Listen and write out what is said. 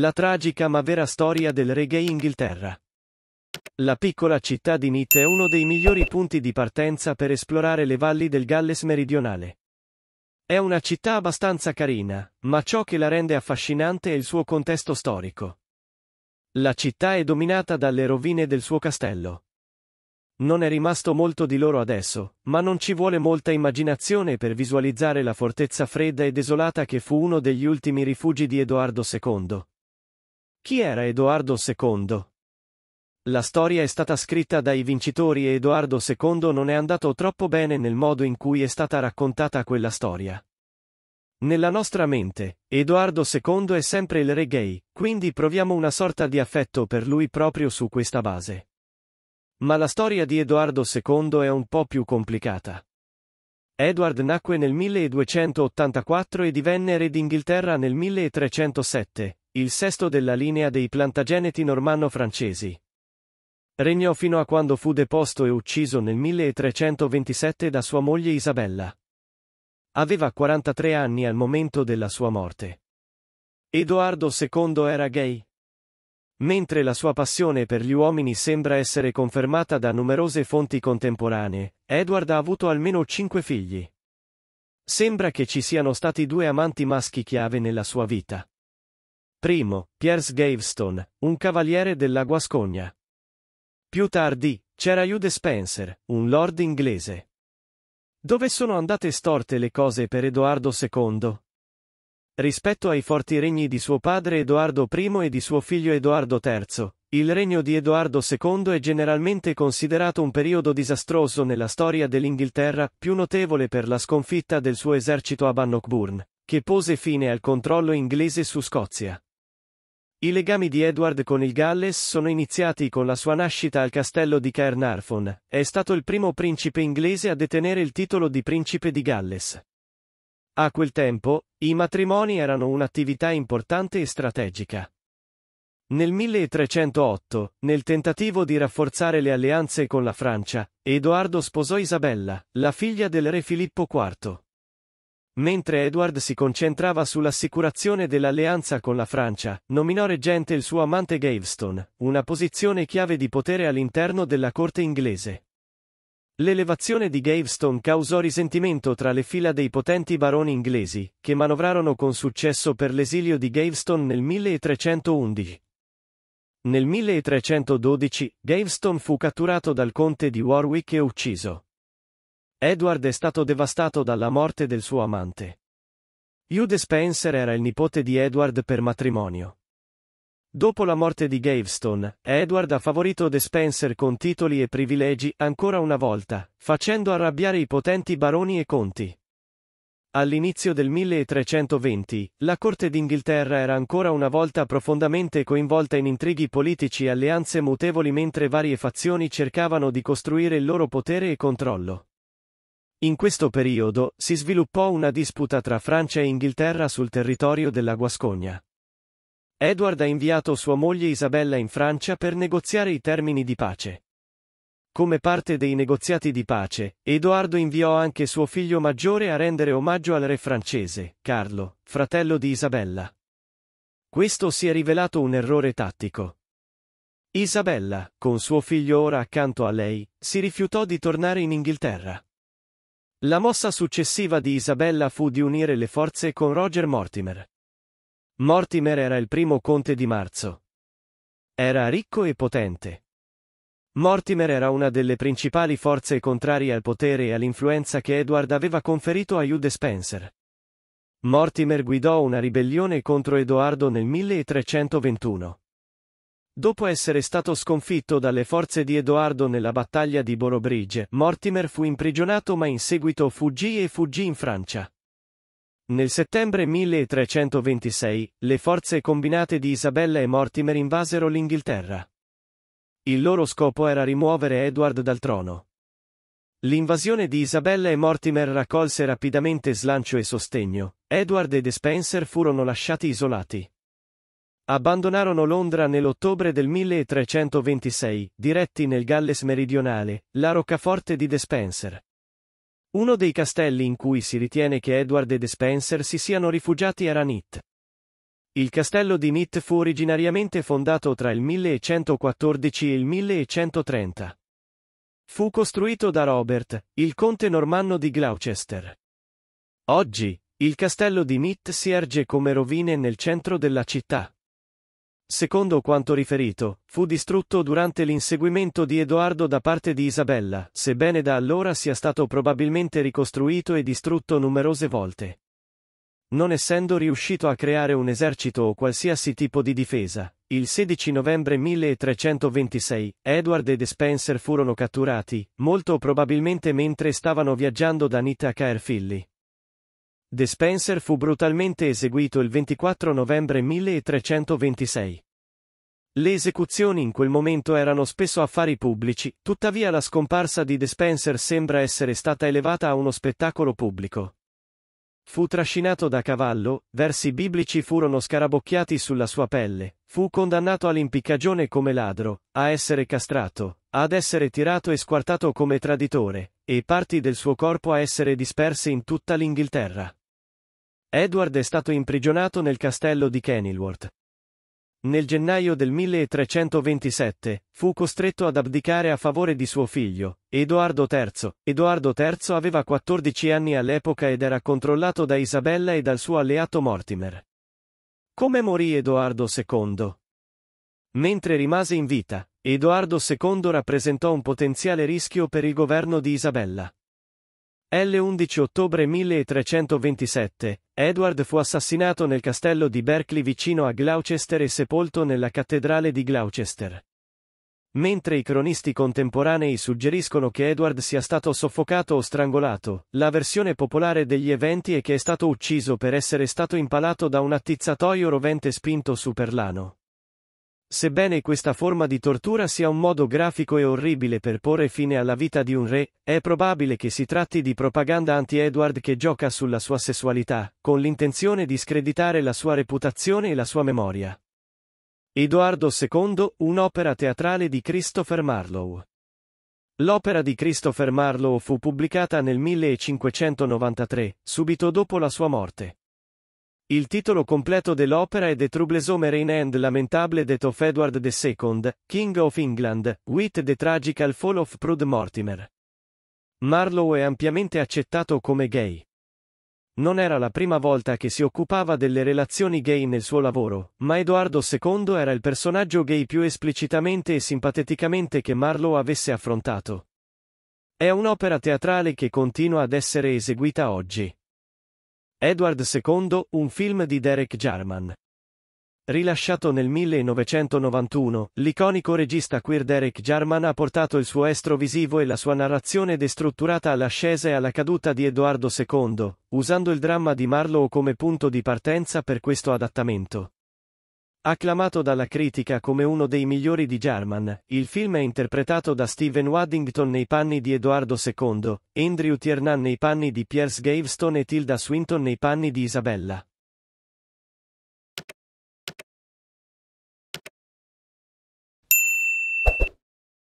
La tragica ma vera storia del reggae Inghilterra. La piccola città di Nitt è uno dei migliori punti di partenza per esplorare le valli del Galles meridionale. È una città abbastanza carina, ma ciò che la rende affascinante è il suo contesto storico. La città è dominata dalle rovine del suo castello. Non è rimasto molto di loro adesso, ma non ci vuole molta immaginazione per visualizzare la fortezza fredda e desolata che fu uno degli ultimi rifugi di Edoardo II, chi era Edoardo II? La storia è stata scritta dai vincitori e Edoardo II non è andato troppo bene nel modo in cui è stata raccontata quella storia. Nella nostra mente, Edoardo II è sempre il re gay, quindi proviamo una sorta di affetto per lui proprio su questa base. Ma la storia di Edoardo II è un po' più complicata. Edward nacque nel 1284 e divenne re d'Inghilterra nel 1307, il sesto della linea dei Plantageneti normanno-francesi. Regnò fino a quando fu deposto e ucciso nel 1327 da sua moglie Isabella. Aveva 43 anni al momento della sua morte. Edoardo II era gay. Mentre la sua passione per gli uomini sembra essere confermata da numerose fonti contemporanee, Edward ha avuto almeno cinque figli. Sembra che ci siano stati due amanti maschi chiave nella sua vita. Primo, Piers Gaveston, un cavaliere della Guascogna. Più tardi, c'era Jude Spencer, un lord inglese. Dove sono andate storte le cose per Edoardo II? Rispetto ai forti regni di suo padre Edoardo I e di suo figlio Edoardo III, il regno di Edoardo II è generalmente considerato un periodo disastroso nella storia dell'Inghilterra, più notevole per la sconfitta del suo esercito a Bannockburn, che pose fine al controllo inglese su Scozia. I legami di Edward con il Galles sono iniziati con la sua nascita al castello di Caernarfon, è stato il primo principe inglese a detenere il titolo di principe di Galles. A quel tempo, i matrimoni erano un'attività importante e strategica. Nel 1308, nel tentativo di rafforzare le alleanze con la Francia, Edoardo sposò Isabella, la figlia del re Filippo IV. Mentre Edward si concentrava sull'assicurazione dell'alleanza con la Francia, nominò reggente il suo amante Gaveston, una posizione chiave di potere all'interno della corte inglese. L'elevazione di Gaveston causò risentimento tra le fila dei potenti baroni inglesi, che manovrarono con successo per l'esilio di Gaveston nel 1311. Nel 1312, Gaveston fu catturato dal conte di Warwick e ucciso. Edward è stato devastato dalla morte del suo amante. Hugh Spencer era il nipote di Edward per matrimonio. Dopo la morte di Gaveston, Edward ha favorito De Spencer con titoli e privilegi ancora una volta, facendo arrabbiare i potenti baroni e conti. All'inizio del 1320, la corte d'Inghilterra era ancora una volta profondamente coinvolta in intrighi politici e alleanze mutevoli mentre varie fazioni cercavano di costruire il loro potere e controllo. In questo periodo si sviluppò una disputa tra Francia e Inghilterra sul territorio della Guascogna. Edward ha inviato sua moglie Isabella in Francia per negoziare i termini di pace. Come parte dei negoziati di pace, Edoardo inviò anche suo figlio maggiore a rendere omaggio al re francese, Carlo, fratello di Isabella. Questo si è rivelato un errore tattico. Isabella, con suo figlio ora accanto a lei, si rifiutò di tornare in Inghilterra. La mossa successiva di Isabella fu di unire le forze con Roger Mortimer. Mortimer era il primo conte di marzo. Era ricco e potente. Mortimer era una delle principali forze contrarie al potere e all'influenza che Edward aveva conferito a Hugh de Spencer. Mortimer guidò una ribellione contro Edoardo nel 1321. Dopo essere stato sconfitto dalle forze di Edoardo nella battaglia di Borobrige, Mortimer fu imprigionato ma in seguito fuggì e fuggì in Francia. Nel settembre 1326, le forze combinate di Isabella e Mortimer invasero l'Inghilterra. Il loro scopo era rimuovere Edward dal trono. L'invasione di Isabella e Mortimer raccolse rapidamente slancio e sostegno, Edward ed Spencer furono lasciati isolati. Abbandonarono Londra nell'ottobre del 1326, diretti nel Galles meridionale, la roccaforte di De Spencer. Uno dei castelli in cui si ritiene che Edward e De Spencer si siano rifugiati era Nitt. Il castello di Nitt fu originariamente fondato tra il 1114 e il 1130. Fu costruito da Robert, il conte normanno di Gloucester. Oggi, il castello di Nitt si erge come rovine nel centro della città. Secondo quanto riferito, fu distrutto durante l'inseguimento di Edoardo da parte di Isabella, sebbene da allora sia stato probabilmente ricostruito e distrutto numerose volte. Non essendo riuscito a creare un esercito o qualsiasi tipo di difesa, il 16 novembre 1326 Edward ed Spencer furono catturati, molto probabilmente mentre stavano viaggiando da Nitta a Caerphilly. De Spencer fu brutalmente eseguito il 24 novembre 1326. Le esecuzioni in quel momento erano spesso affari pubblici, tuttavia la scomparsa di De Spencer sembra essere stata elevata a uno spettacolo pubblico. Fu trascinato da cavallo, versi biblici furono scarabocchiati sulla sua pelle, fu condannato all'impiccagione come ladro, a essere castrato, ad essere tirato e squartato come traditore, e parti del suo corpo a essere disperse in tutta l'Inghilterra. Edward è stato imprigionato nel castello di Kenilworth. Nel gennaio del 1327, fu costretto ad abdicare a favore di suo figlio, Edoardo III. Edoardo III aveva 14 anni all'epoca ed era controllato da Isabella e dal suo alleato Mortimer. Come morì Edoardo II? Mentre rimase in vita, Edoardo II rappresentò un potenziale rischio per il governo di Isabella. L11 ottobre 1327, Edward fu assassinato nel castello di Berkeley vicino a Gloucester e sepolto nella cattedrale di Gloucester. Mentre i cronisti contemporanei suggeriscono che Edward sia stato soffocato o strangolato, la versione popolare degli eventi è che è stato ucciso per essere stato impalato da un attizzatoio rovente spinto su per l'ano. Sebbene questa forma di tortura sia un modo grafico e orribile per porre fine alla vita di un re, è probabile che si tratti di propaganda anti-Edward che gioca sulla sua sessualità, con l'intenzione di screditare la sua reputazione e la sua memoria. Edoardo II, un'opera teatrale di Christopher Marlowe. L'opera di Christopher Marlowe fu pubblicata nel 1593, subito dopo la sua morte. Il titolo completo dell'opera è The Troublesome Reign and Lamentable Death of Edward II, King of England, with the Tragical Fall of Prude Mortimer. Marlowe è ampiamente accettato come gay. Non era la prima volta che si occupava delle relazioni gay nel suo lavoro, ma Edoardo II era il personaggio gay più esplicitamente e simpateticamente che Marlowe avesse affrontato. È un'opera teatrale che continua ad essere eseguita oggi. Edward II, un film di Derek Jarman. Rilasciato nel 1991, l'iconico regista queer Derek Jarman ha portato il suo estro visivo e la sua narrazione destrutturata all'ascesa e alla caduta di Edoardo II, usando il dramma di Marlowe come punto di partenza per questo adattamento. Acclamato dalla critica come uno dei migliori di German, il film è interpretato da Steven Waddington nei panni di Edoardo II, Andrew Tiernan nei panni di Pierce Gaveston e Tilda Swinton nei panni di Isabella.